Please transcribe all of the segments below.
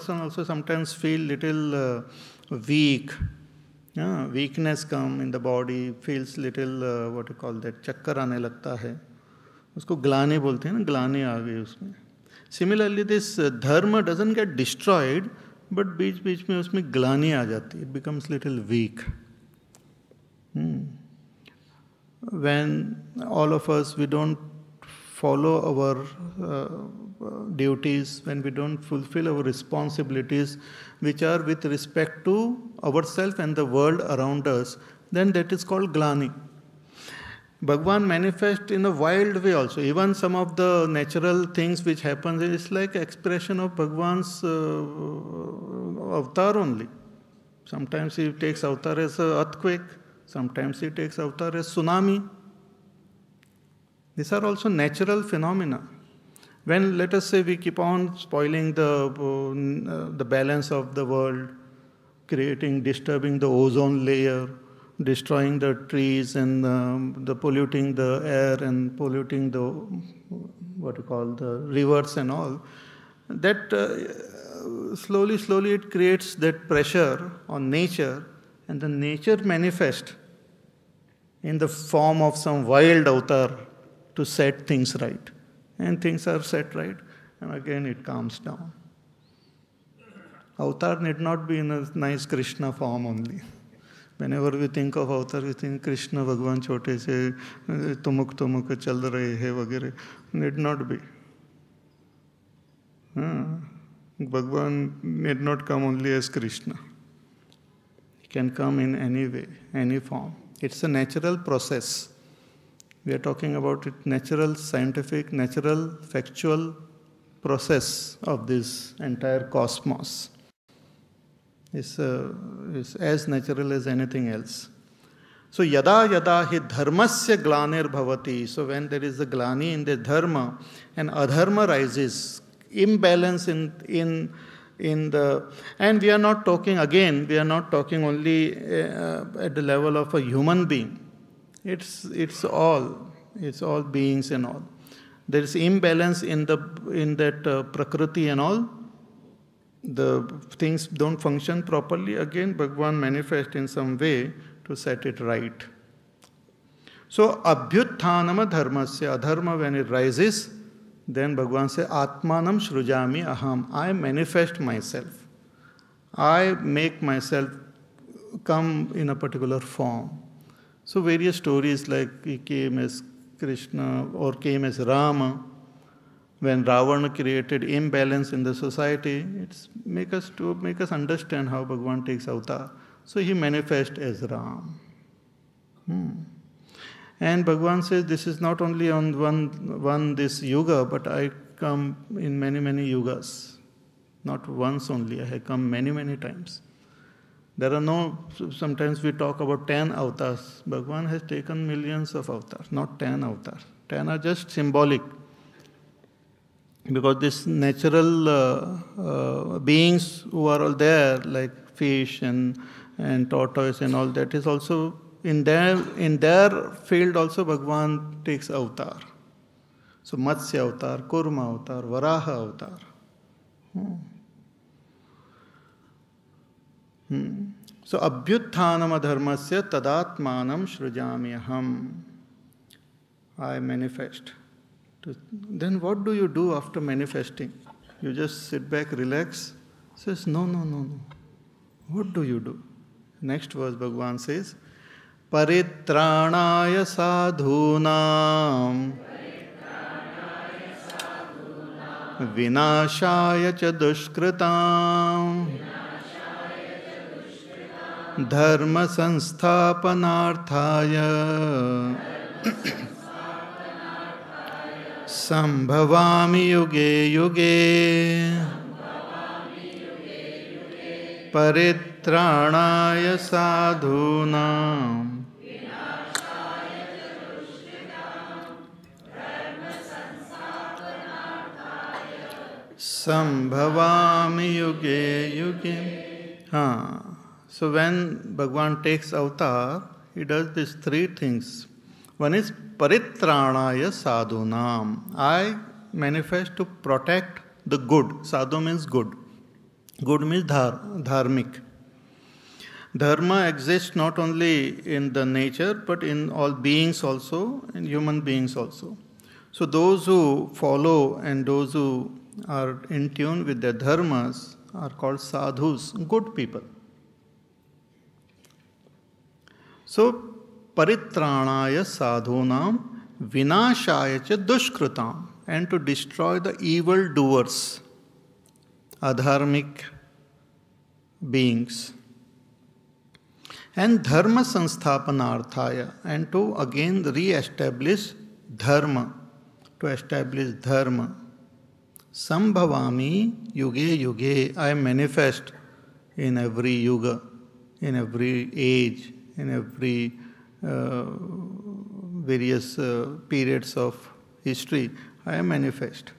person also sometimes feel little uh, weak. Yeah, weakness come in the body, feels little uh, what you call that चक्कर आने लगता है उसको ग्लाने बोलते हैं ना ग्लाने आ गए उसमें similarly this dharma doesn't get destroyed but बीच बीच में उसमें ग्लानी आ जाती है it becomes little weak when all of us we don't follow our uh, duties, when we don't fulfill our responsibilities, which are with respect to ourselves and the world around us, then that is called glani. Bhagwan manifests in a wild way also. Even some of the natural things which happens is like expression of Bhagwan's uh, uh, avatar only. Sometimes he takes avatar as earthquake, sometimes he takes avatar as tsunami, these are also natural phenomena. When, let us say, we keep on spoiling the, uh, the balance of the world, creating, disturbing the ozone layer, destroying the trees and um, the polluting the air and polluting the what you call the rivers and all that uh, slowly slowly it creates that pressure on nature and the nature manifest in the form of some wild avatar to set things right. And things are set right, and again it calms down. Avatar need not be in a nice Krishna form only. Whenever we think of avatar, we think Krishna, Bhagwan, chote se, tumuk tumuk chal rahe hai, Need not be. Hmm. Bhagwan need not come only as Krishna. He can come in any way, any form. It's a natural process. We are talking about it natural, scientific, natural, factual process of this entire cosmos. Is, uh, as natural as anything else. So yada yada hi dharmasya glanir bhavati. So when there is a glani in the dharma and adharma rises, imbalance in in in the and we are not talking again. We are not talking only uh, at the level of a human being. It's, it's all, it's all beings and all. There is imbalance in, the, in that uh, Prakriti and all. The things don't function properly. Again, Bhagwan manifests in some way to set it right. So, abhyutthanama dharmasya, adharma when it rises, then Bhagwan says, Atmanam Shrujami Aham. I manifest myself. I make myself come in a particular form. So various stories like he came as Krishna or came as Rama. When Ravana created imbalance in the society, it's make us to make us understand how Bhagwan takes avatar. So he manifests as Ram. Hmm. And Bhagwan says this is not only on one one this yuga, but I come in many many yugas. Not once only, I have come many many times. There are no, sometimes we talk about 10 avatars. Bhagwan has taken millions of avatars, not 10 avatars. 10 are just symbolic. Because these natural uh, uh, beings who are all there, like fish and, and tortoise and all that, is also in their, in their field also Bhagwan takes avatar. So Matsya avatar, Kurma avatar, Varaha avatar. Hmm. So अभ्युत्थान धर्म से तदात्मान सृजाम्य hmm I manifest then what do you do after manifesting you just sit back relax says, no no no no what do you do next verse, Bhagavan says, परित्राणाय साधूना विनाशाय च दुष्कृता धर्म संस्थापनार्थाय संभवामि युगे युगे परित्राणाय साधूना संभवामि युगे युगे हाँ So when Bhagwan takes avatar, he does these three things. One is paritranaya sadhunam. I manifest to protect the good. Sadhu means good. Good means dhar, dharmic. Dharma exists not only in the nature but in all beings also, in human beings also. So those who follow and those who are in tune with their dharmas are called sadhus, good people. सो परित्राणाय साधूनाम विनाशाय च दुष्कृता and to destroy the evil doers अधार्मिक beings and धर्म संस्थापनार्थाय and to again reestablish dharma to establish dharma संभवामी युगे युगे I manifest in every yuga in every age in every uh, various uh, periods of history I manifest.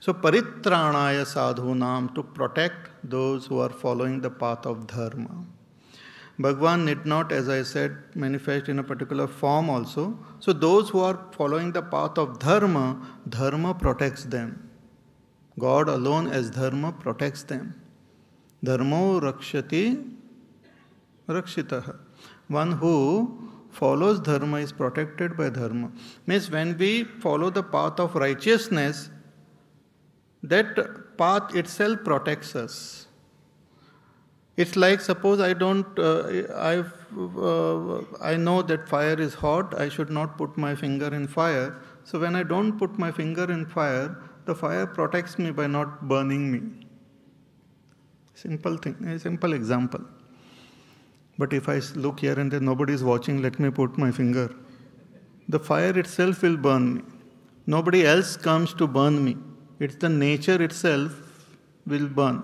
So paritranaya sadhunam to protect those who are following the path of dharma. Bhagwan did not, as I said, manifest in a particular form also. So those who are following the path of dharma, dharma protects them. God alone as dharma protects them. Dharmo rakshati rakshitah. One who follows dharma is protected by dharma. Means when we follow the path of righteousness, that path itself protects us. It's like suppose I don't, uh, i uh, I know that fire is hot, I should not put my finger in fire. So when I don't put my finger in fire, the fire protects me by not burning me. Simple thing, a simple example. But if I look here and there nobody is watching, let me put my finger. The fire itself will burn me. Nobody else comes to burn me. It's the nature itself will burn.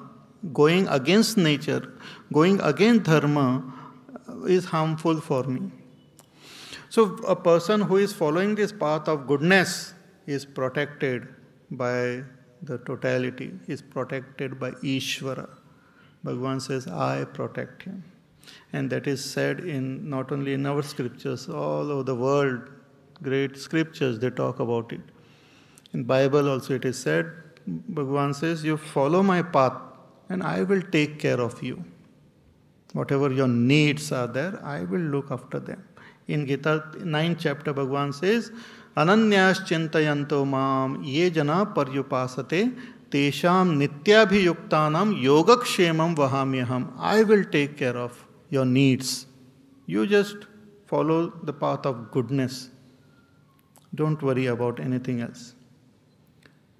Going against nature, going against dharma uh, is harmful for me. So a person who is following this path of goodness is protected by the totality, is protected by Ishvara. Bhagavan says, I protect him. And that is said in not only in our scriptures, all over the world, great scriptures, they talk about it. In Bible also it is said, Bhagavan says, you follow my path and I will take care of you. Whatever your needs are there, I will look after them. In Gita 9 chapter, Bhagavan says, अनन्याश्चिंतो माम ये जना पर्युपासते तेषाम yogakshemam vaham वहाम्यहम I will take care of your needs. You just follow the path of goodness. Don't worry about anything else.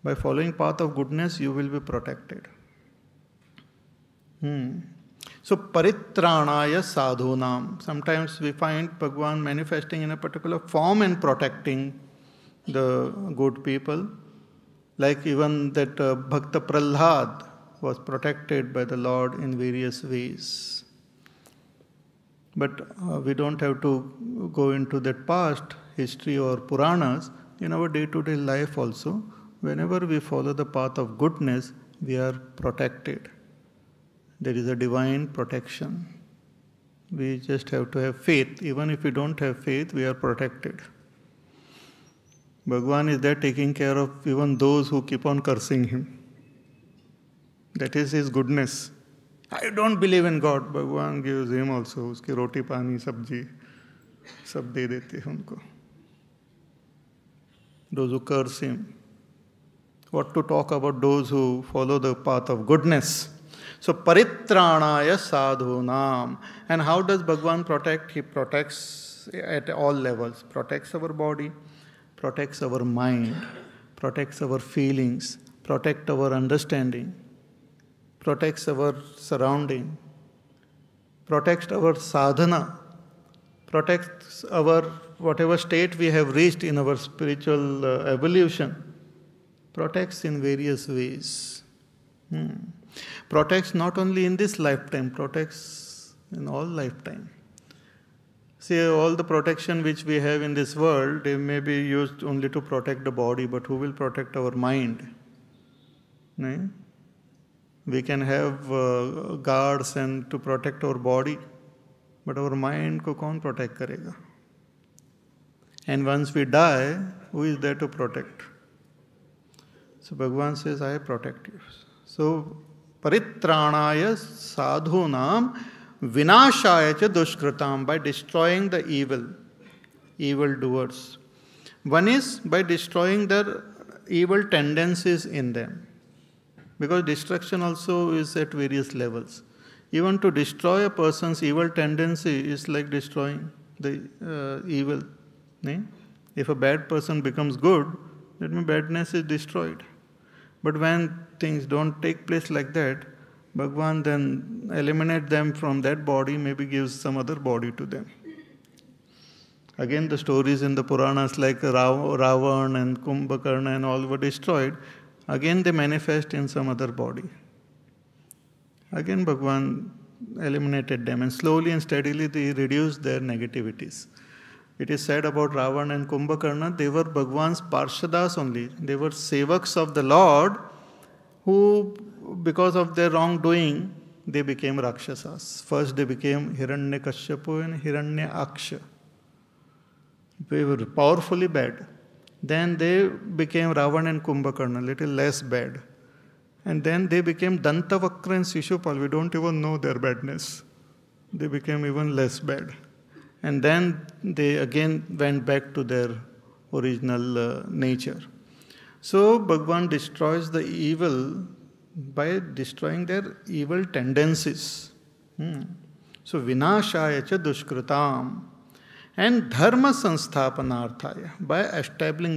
By following path of goodness, you will be protected. Hmm. So paritranaya sadhunam. Sometimes we find Bhagwan manifesting in a particular form and protecting the good people. Like even that uh, Bhakta Prahlad was protected by the Lord in various ways. But uh, we don't have to go into that past history or Puranas. In our day to day life, also, whenever we follow the path of goodness, we are protected. There is a divine protection. We just have to have faith. Even if we don't have faith, we are protected. Bhagwan is there taking care of even those who keep on cursing him. That is his goodness. I don't believe in God. but Bhagwan gives him also. उसकी रोटी पानी सब्जी सब दे देते Those who curse him. What to talk about those who follow the path of goodness. So paritranaya nam. And how does Bhagwan protect? He protects at all levels. Protects our body, protects our mind, protects our feelings, Protects our understanding protects our surrounding, protects our sadhana, protects our whatever state we have reached in our spiritual uh, evolution, protects in various ways. Hmm. Protects not only in this lifetime, protects in all lifetime. See, all the protection which we have in this world, they may be used only to protect the body, but who will protect our mind? Right? We can have uh, guards and to protect our body, but our mind ko कौन protect karega. And once we die, who is there to protect? So Bhagavan says, I protect you. So paritranaaya sadhunam vinashaya cha dushkritam by destroying the evil, evil doers. One is by destroying their evil tendencies in them because destruction also is at various levels. Even to destroy a person's evil tendency is like destroying the uh, evil. If a bad person becomes good, that means badness is destroyed. But when things don't take place like that, Bhagwan then eliminate them from that body, maybe gives some other body to them. Again, the stories in the Puranas like Rav- Ravan and Kumbhakarna and all were destroyed, Again, they manifest in some other body. Again, Bhagwan eliminated them and slowly and steadily they reduced their negativities. It is said about Ravan and Kumbhakarna, they were Bhagwan's Parshadas only. They were sevaks of the Lord who, because of their wrongdoing, they became Rakshasas. First, they became Hiranyakashipu and Hiranyaksha. They were powerfully bad. Then they became Ravan and Kumbhakarna, little less bad. And then they became Dantavakra and Shishupal. We don't even know their badness. They became even less bad. And then they again went back to their original uh, nature. So Bhagwan destroys the evil by destroying their evil tendencies. Hmm. So vinashaya cha dushkritam and dharma sansthapanarthaya by establishing